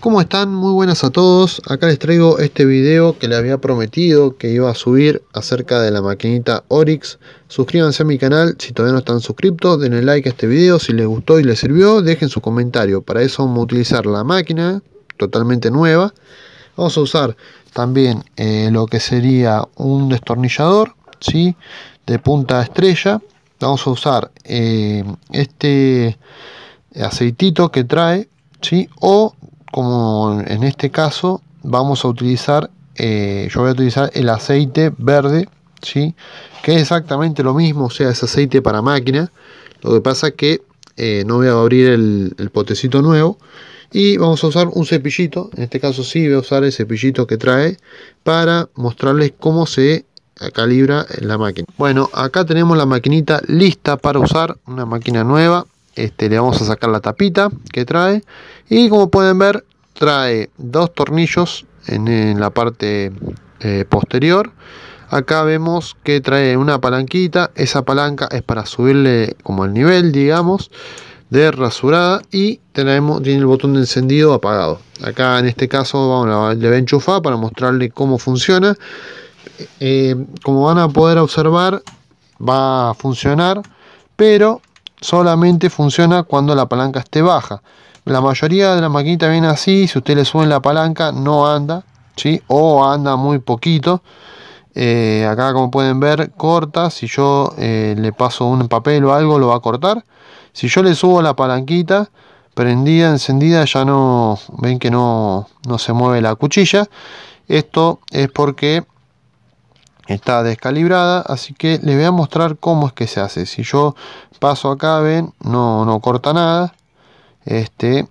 ¿Cómo están? Muy buenas a todos. Acá les traigo este video que les había prometido que iba a subir acerca de la maquinita Orix. Suscríbanse a mi canal si todavía no están suscriptos, denle like a este video si les gustó y les sirvió, dejen su comentario. Para eso vamos a utilizar la máquina totalmente nueva. Vamos a usar también eh, lo que sería un destornillador ¿sí? de punta estrella. Vamos a usar eh, este aceitito que trae ¿sí? o como en este caso, vamos a utilizar, eh, yo voy a utilizar el aceite verde, ¿sí? que es exactamente lo mismo, o sea, es aceite para máquina. Lo que pasa que eh, no voy a abrir el, el, potecito nuevo. Y vamos a usar un cepillito, en este caso sí voy a usar el cepillito que trae para mostrarles cómo se calibra la máquina. Bueno, acá tenemos la maquinita lista para usar, una máquina nueva. Este, le vamos a sacar la tapita que trae y como pueden ver trae dos tornillos en, la parte eh, posterior acá vemos que trae una palanquita esa palanca es para subirle como el nivel digamos de rasurada y tenemos, tiene el botón de encendido apagado acá en este caso vamos, le voy a enchufar para mostrarle cómo funciona eh, como van a poder observar va a funcionar pero solamente funciona cuando la palanca esté baja. La mayoría de las maquinitas vienen así, si usted le sube la palanca no anda, ¿sí? o anda muy poquito. Eh, acá como pueden ver corta, si yo eh, le paso un papel o algo lo va a cortar. Si yo le subo la palanquita prendida, encendida, ya no ven que no, no se mueve la cuchilla. Esto es porque está descalibrada así que les voy a mostrar cómo es que se hace si yo paso acá ven no, no corta nada este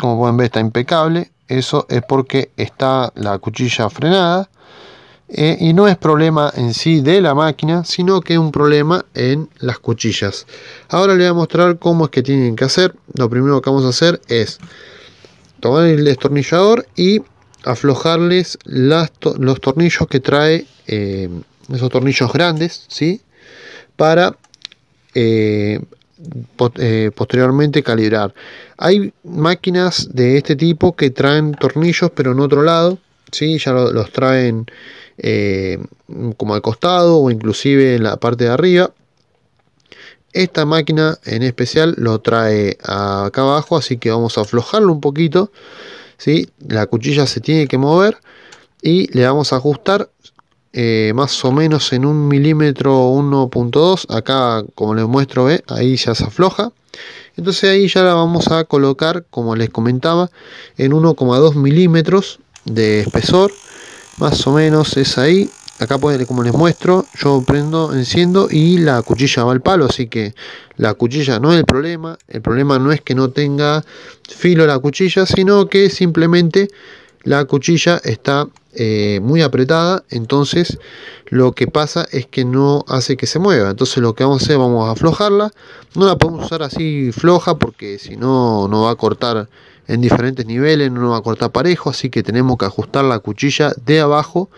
como pueden ver está impecable eso es porque está la cuchilla frenada eh, y no es problema en sí de la máquina sino que es un problema en las cuchillas ahora les voy a mostrar cómo es que tienen que hacer lo primero que vamos a hacer es tomar el destornillador y aflojarles los tornillos que trae eh, esos tornillos grandes, ¿sí? Para eh, eh, posteriormente calibrar. Hay máquinas de este tipo que traen tornillos pero en otro lado, ¿sí? Ya los traen como al costado o inclusive en la parte de arriba. Esta máquina en especial lo trae acá abajo, así que vamos a aflojarlo un poquito la cuchilla se tiene que mover y le vamos a ajustar eh, más o menos en un milímetro 1.2 acá como les muestro ve ahí ya se afloja entonces ahí ya la vamos a colocar como les comentaba en 1,2 milímetros de espesor más o menos es ahí acá pueden, como les muestro, yo prendo, enciendo y la cuchilla va al palo, así que la cuchilla no es el problema, el problema no es que no tenga filo la cuchilla, sino que simplemente la cuchilla está eh, muy apretada, entonces lo que pasa es que no hace que se mueva, entonces lo que vamos a hacer, vamos a aflojarla, no la podemos usar así floja porque si no, no va a cortar en diferentes niveles, no va a cortar parejo, así que tenemos que ajustar la cuchilla de abajo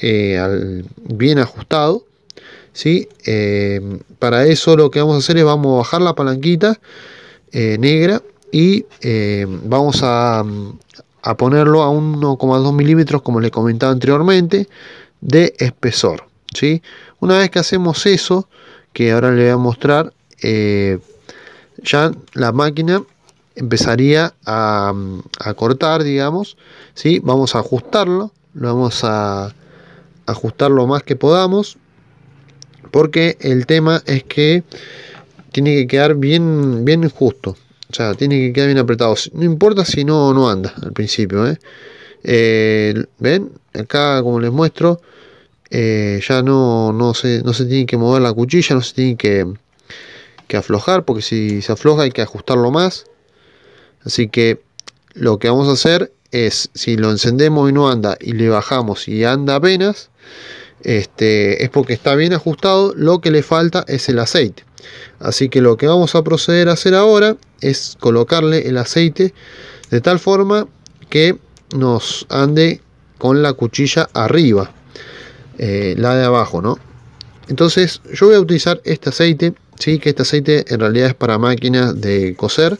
eh, al, bien ajustado. ¿sí? Eh, para eso lo que vamos a hacer es vamos a bajar la palanquita eh, negra y vamos a, ponerlo a 1,2 milímetros como les comentaba anteriormente de espesor. ¿sí? Una vez que hacemos eso, que ahora le voy a mostrar, ya la máquina empezaría a, cortar, digamos, ¿sí? vamos a ajustarlo, lo vamos a, ajustar lo más que podamos, porque el tema es que tiene que quedar bien, bien justo, o sea, tiene que quedar bien apretado, no importa si no, no anda al principio, ¿eh? Eh, ven acá como les muestro eh, ya no, no, se, no se tiene que mover la cuchilla no se tiene que, que, aflojar porque si se afloja hay que ajustarlo más así que lo que vamos a hacer es si lo encendemos y no anda y le bajamos y anda apenas este, es porque está bien ajustado, lo que le falta es el aceite. Así que lo que vamos a proceder a hacer ahora es colocarle el aceite de tal forma que nos ande con la cuchilla arriba, eh, la de abajo, ¿no? Entonces yo voy a utilizar este aceite, sí, que este aceite en realidad es para máquinas de coser,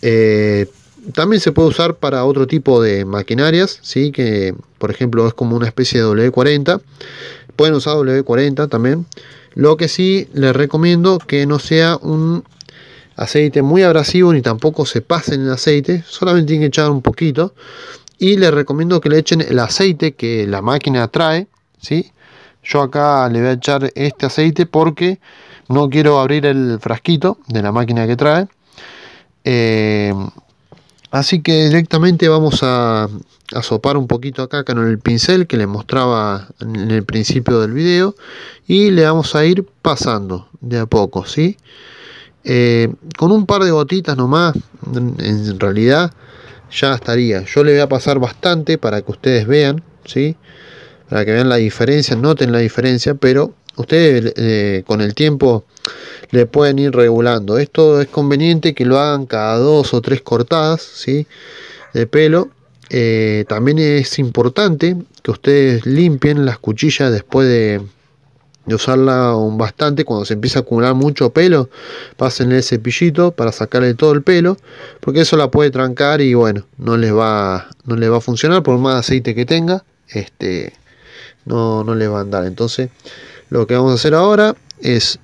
eh, también se puede usar para otro tipo de maquinarias, ¿sí? que por ejemplo es como una especie de W40. Pueden usar W40 también. Lo que sí les recomiendo que no sea un aceite muy abrasivo ni tampoco se pase en el aceite, solamente tienen que echar un poquito. Y les recomiendo que le echen el aceite que la máquina trae, ¿sí? Yo acá le voy a echar este aceite porque no quiero abrir el frasquito de la máquina que trae. Eh, Así que directamente vamos a, sopar un poquito acá con el pincel que les mostraba en el principio del video y le vamos a ir pasando de a poco, ¿sí? Eh, con un par de gotitas nomás, en, en realidad ya estaría. Yo le voy a pasar bastante para que ustedes vean, ¿sí? Para que vean la diferencia, noten la diferencia, pero ustedes eh, con el tiempo le pueden ir regulando. Esto es conveniente que lo hagan cada dos o tres cortadas ¿sí? de pelo. Eh, también es importante que ustedes limpien las cuchillas después de, usarla un bastante. Cuando se empieza a acumular mucho pelo, pásenle el cepillito para sacarle todo el pelo, porque eso la puede trancar y bueno, no les va, no va a funcionar por más aceite que tenga. Este, no, no les va a andar. Entonces, lo que vamos a hacer ahora es,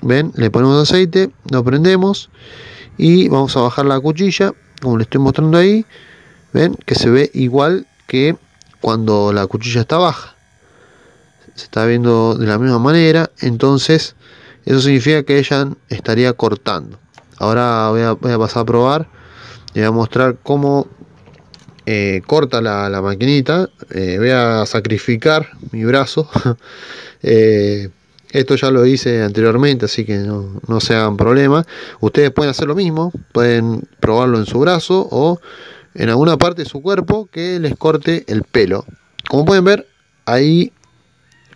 ven, le ponemos aceite, lo prendemos y vamos a bajar la cuchilla, como le estoy mostrando ahí, ven, que se ve igual que cuando la cuchilla está baja. Se está viendo de la misma manera, entonces eso significa que ella estaría cortando. Ahora voy a, pasar a probar, y voy a mostrar cómo eh, corta la, maquinita, eh, voy a sacrificar mi brazo. Eh, esto ya lo hice anteriormente, así que no, no se hagan problemas. Ustedes pueden hacer lo mismo, pueden probarlo en su brazo o en alguna parte de su cuerpo que les corte el pelo. Como pueden ver, ahí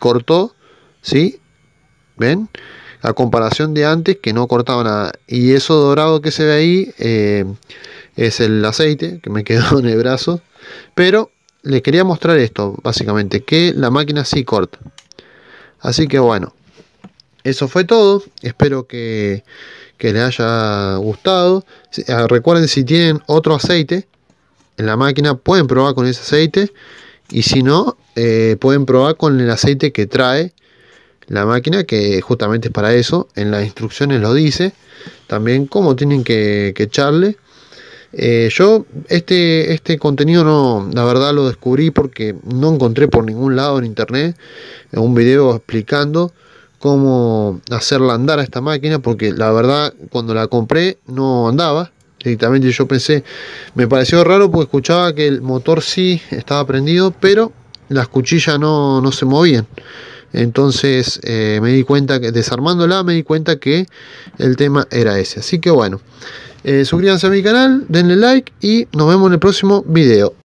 cortó, ¿sí? ¿Ven? A comparación de antes que no cortaba nada. Y eso dorado que se ve ahí es el aceite que me quedó en el brazo. Pero les quería mostrar esto, básicamente, que la máquina sí corta. Así que bueno, eso fue todo. Espero que, que les haya gustado. Ah, recuerden si tienen otro aceite en la máquina, pueden probar con ese aceite. Y si no, eh, pueden probar con el aceite que trae la máquina, que justamente es para eso. En las instrucciones lo dice. También cómo tienen que echarle eh, yo este, este contenido no, la verdad lo descubrí porque no encontré por ningún lado en internet eh, un video explicando cómo hacerla andar a esta máquina porque la verdad cuando la compré no andaba directamente yo pensé me pareció raro porque escuchaba que el motor sí estaba prendido pero las cuchillas no se movían entonces eh, me di cuenta que desarmándola me di cuenta que el tema era ese. Así que bueno, eh, suscríbanse a mi canal, denle like y nos vemos en el próximo video.